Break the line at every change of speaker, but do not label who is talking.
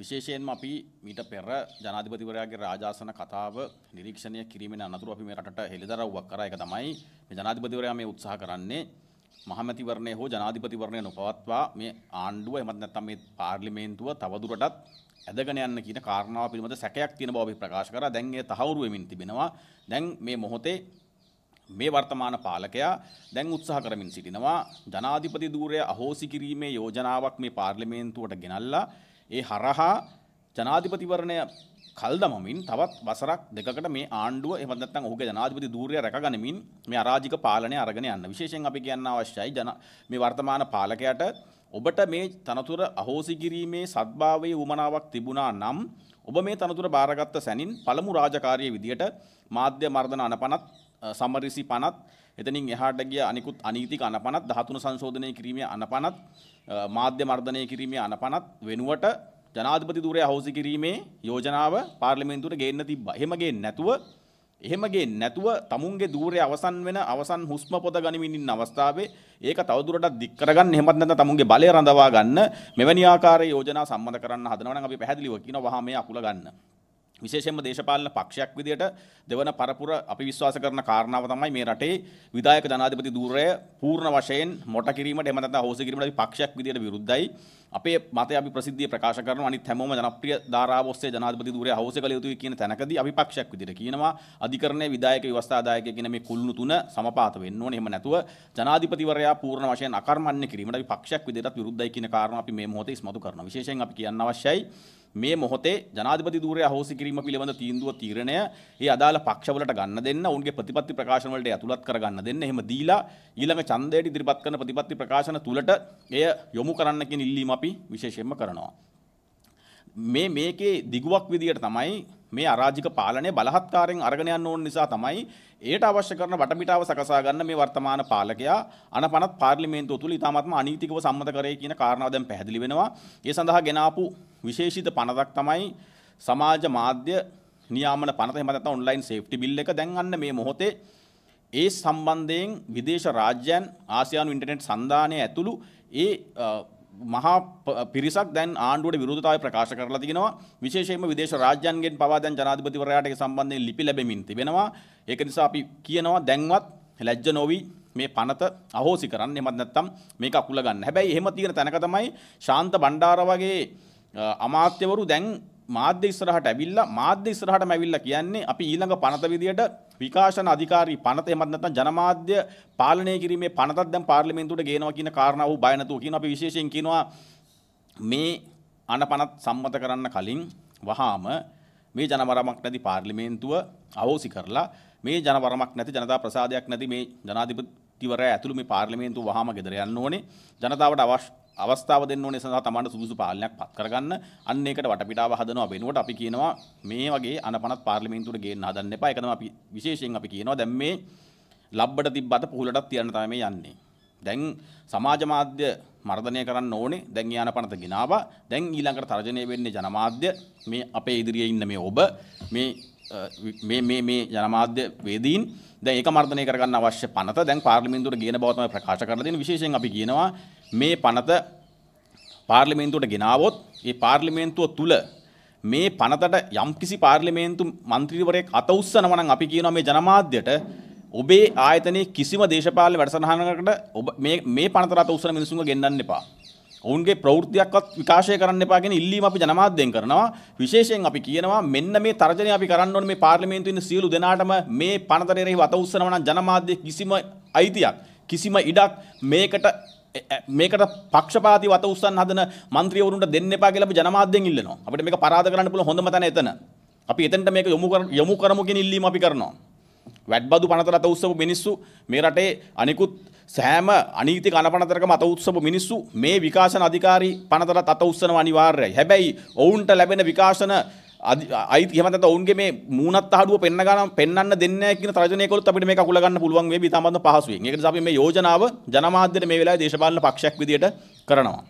විශේෂයෙන්ම අපි මීට පෙර ජනාධිපතිවරයාගේ රාජාසන කතාව නිරීක්ෂණය කිරීමෙන් අනතුරු අපි මේ රටට හෙළිදරව්වක් කරා ඒක තමයි මේ ජනාධිපතිවරයා මේ උත්සාහ කරන්නේ මහමැතිවරණය හෝ ජනාධිපතිවරණය නොපවත්වා මේ ආණ්ඩුව එමත් නැත්නම් මේ පාර්ලිමේන්තුව තවදුරටත් ඇදගෙන යන්න කියන කාරණාව පිළිබඳ සැකයක් තියෙන බව අපි ප්‍රකාශ කරා. දැන් ඒ තහවුරු වෙමින් තිබෙනවා. දැන් මේ මොහොතේ මේ වර්තමාන පාලකයා දැන් උත්සාහ කරමින් සිටිනවා ජනාධිපති ධූරය අහෝසි කිරීමේ යෝජනාවක් මේ පාර්ලිමේන්තුවට ගෙනල්ලා ඒ හරහා ජනාධිපතිවරණය කල්දමමින් තවත් වසරක් දෙකට මේ ආණ්ඩුව එමත් නැත්නම් ඔහුගේ ජනාධිපති ධූරය රැකගනිමින් මේ අරාජික පාලනය අරගෙන යන්න. විශේෂයෙන් අපි කියන්න අවශ්‍යයි ජන මේ වර්තමාන පාලකයාට ඔබට මේ තනතුර අහෝසි කිරීමේ සද්භාවයේ උමනාවක් තිබුණා නම් ඔබ මේ තනතුර බාරගත්ත සැනින් පළමු රාජකාරිය විදියට මාධ්‍ය මර්ධන අනපනත් සමරිසි පනත් එතනින් එහාට ගිය අනිකුත් අනීතික අනපනත් 13 සංශෝධනය කිරීමේ අනපනත් මාධ්‍ය මර්ධනය කිරීමේ අනපනත් වෙනුවට ජනාධිපති ධූරය හවුසි කිරීමේ යෝජනාව පාර්ලිමේන්තුවට ගේන්න තිබ්බා. එහෙම ගේන්නේ නැතුව එහෙම ගේන්නේ නැතුව තමුන්ගේ ධූරය අවසන් වෙන අවසන් හුස්ම පොත ගනිමින් ඉන්න අවස්ථාවේ ඒක තවදුරටත් දික් කරගන්න එහෙමත් නැත්නම් තමුන්ගේ බලය රඳවා ගන්න මෙවැනි ආකාරයේ යෝජනා සම්මත කරන්න හදනවා නම් අපි පැහැදිලිව කියනවා වහා මේ අකුල ගන්න. විශේෂයෙන්ම දේශපාලන පක්ෂයක් විදිහට දෙවන පරපුර අපි විශ්වාස කරන කාරණාව තමයි මේ රටේ විධායක ජනාධිපති ධූරය පූර්ණ වශයෙන් මොට කිරීමට එහෙම නැත්නම් හොස කිරීමට අපි පක්ෂයක් විදිහට විරුද්ධයි. අපේ මතය අපි ප්‍රසිද්ධිය ප්‍රකාශ කරන අනිත් හැමෝම ජනප්‍රිය ධාරාව ඔස්සේ ජනාධිපති ධූරය හවුස කළ යුතුයි කියන තැනකදී අපි පක්ෂයක් විදිහට කියනවා අධිකරණයේ විධායක ව්‍යවස්ථාදායක කියන මේ කුළුණු තුන සමපාත වෙන්න ඕනේ. එහෙම නැතුව ජනාධිපතිවරයා පූර්ණ වශයෙන් අකර්මණ්‍ය කිරීමට අපි පක්ෂයක් විදිහට විරුද්ධයි කියන කාරණා අපි මේ මොහොතේ ඉස්මතු කරනවා. විශේෂයෙන් අපි කියන්න අවශ්‍යයි මේ මොහොතේ ජනාධිපති ධූරය හෝසි කිරීම පිළිබඳ තීන්දුව තීරණය ඒ අදාළ පක්ෂවලට ගන්න දෙන්න ඔවුන්ගේ ප්‍රතිපත්ති ප්‍රකාශන වලට ඇතුළත් කරගන්න දෙන්න. එහෙම දීලා ඊළඟ ඡන්දයට ඉදිරිපත් කරන ප්‍රතිපත්ති ප්‍රකාශන තුලට එය යොමු කරන්න කියන ඉල්ලීම අපි අපි විශේෂයෙන්ම කරනවා. මේ මේකේ දිගුවක් විදියට තමයි මේ අරාජික පාලනය බලහත්කාරයෙන් අරගෙන යන්න ඕන නිසා තමයි ඒට අවශ්‍ය කරන වටපිටාව සකසා ගන්න මේ වර්තමාන පාලකයා අනපනත් පාර්ලිමේන්තුව තුළ ඉතාමත්ම අනීතිකව සම්මත කරේ කියන කාරණාව දැන් පැහැදිලි වෙනවා. ඒ සඳහා ගෙනාපු විශේෂිත පනතක් තමයි සමාජ මාධ්‍ය නියාමන පනත එහෙම නැත්නම් ඔන්ලයින් සේෆ්ටි බිල් එක දැන් අන්න මේ මොහොතේ ඒ සම්බන්ධයෙන් විදේශ රාජ්‍යයන් ආසියානු ඉන්ටර්නෙට් සන්ධානය ඇතුළු ඒ මහා පිරිසක් දැන් ආණ්ඩුවට විරුද්ධතාවය ප්‍රකාශ කරලා තිනවා විශේෂයෙන්ම විදේශ රාජ්‍යයන්ගෙන් පවා දැන් ජනාධිපතිවරයාට ඒ සම්බන්ධයෙන් ලිපි ලැබෙමින් තිබෙනවා ඒක නිසා අපි කියනවා දැන්වත් ලැජ්ජ නොවි මේ පනත අහෝසි කරන්න එහෙමත් නැත්නම් මේක අකුල ගන්න හැබැයි එහෙම තියෙන තැනක තමයි ශාන්ත බණ්ඩාර වගේ අමාත්‍යවරු දැන් මාධ්‍ය ඉස්සරහට ඇවිල්ලා මාධ්‍ය ඉස්සරහටම ඇවිල්ලා කියන්නේ අපි ඊළඟ පනත විදියට විකාශන අධිකාරී පනත එහෙමත් නැත්නම් ජනමාධ්‍ය පාලනය කිරීමේ පනතක් දැන් පාර්ලිමේන්තුවට ගේනවා කියන කාරණාව බය නැතුව කියන අපි විශේෂයෙන් කියනවා මේ අනපනත් සම්මත කරන්න කලින් වහාම මේ ජනවරමක් නැති පාර්ලිමේන්තුව අවෝසි කරලා මේ ජනවරමක් නැති ජනතා ප්‍රසාදයක් නැති මේ ජනාධිපති මන්ත්‍රීවරයා ඇතුළු මේ පාර්ලිමේන්තුව වහාම ගෙදර යන්න ඕනේ. ජනතාවට අවශ්‍ය අවස්ථාව දෙන්න ඕනේ සඳහා තමන්ට සුදුසු පාලනයක් පත් කරගන්න. අන්න ඒකට වටපිටාව හදනවා වෙනුවට අපි කියනවා මේ වගේ අනපනත් පාර්ලිමේන්තුවට ගේන්න හදන්න එපා. ඒක තමයි අපි විශේෂයෙන් අපි කියනවා දැන් මේ ලබ්බට තිබ්බත පුහුලටත් තියන්න තමයි මේ යන්නේ. දැන් සමාජ මාධ්‍ය මර්ධනය කරන්න ඕනේ. දැන් යාන පනත ගినాවා. දැන් ඊළඟට තර්ජනය වෙන්නේ ජනමාධ්‍ය මේ අපේ ඉදිරියේ ඉන්න මේ ඔබ මේ මේ මේ මේ ජනමාධ්‍ය වේදීන් දැන් ඒක මර්ධනය කරගන්න අවශ්‍ය පනත දැන් පාර්ලිමේන්තුවට ගේන බව තමයි ප්‍රකාශ කරලා තියෙන්නේ විශේෂයෙන් අපි කියනවා මේ පනත පාර්ලිමේන්තුවට ගෙනාවොත් ඒ පාර්ලිමේන්තුව තුල මේ පනතට යම්කිසි පාර්ලිමේන්තු මන්ත්‍රීවරයෙක් අත උස්සනවා නම් අපි කියනවා මේ ජනමාධ්‍යයට ඔබේ ආයතනයේ කිසිම දේශපාලන වැඩසටහනකට ඔබ මේ මේ පනත රට උස්සන මිනිසුන්ව ගෙන්නන්න එපා ඔවුන්ගේ ප්‍රවෘත්තියක්වත් විකාශය කරන්න එපා කියන ඉල්ලීම අපි ජනමාධ්‍යයෙන් කරනවා. විශේෂයෙන් අපි කියනවා මෙන්න මේ තර්ජනය අපි කරන්න ඕනේ මේ පාර්ලිමේන්තුවේ ඉන්න සියලු දෙනාටම මේ පනතරේ වත උස්සනවා නම් ජනමාධ්‍ය කිසිම අයිතියක් කිසිම ඉඩක් මේකට මේකට පක්ෂපාතී වත උස්සන්න හදන മന്ത്രിවරුන්ට දෙන්න එපා කියලා අපි ජනමාධ්‍යයෙන් ඉල්ලනවා. අපිට මේක පරාද කරන්න පුළුවන් හොඳම තැන එතන. අපි එතනට මේක යොමු යොමු කරමු කියන ඉල්ලීම අපි කරනවා. වැඩබදු පනතර අත උස්සපු මිනිස්සු මේ රටේ අනිකුත් සෑම අනීති කනපනතරකම අත උස්සපු මිනිස්සු මේ විකාශන අධිකාරී පනතරත් අත උස්සනවා අනිවාර්යයි. හැබැයි ඔවුන්ට ලැබෙන විකාශන අයිති එහෙම නැත්නම් ඔවුන්ගේ මේ මූණත් අහඩුව පෙන්න ගන්න පෙන්වන්න දෙන්නේ නැහැ කියන තර්ජනය කළොත් අපිට මේක අකුල ගන්න පුළුවන් වෙයි ඉතාමත්ම පහසුවෙන්. ඒක නිසා අපි මේ යෝජනාව ජනමාධ්‍යයට මේ වෙලාවේ දේශපාලන පක්ෂයක් විදියට කරනවා.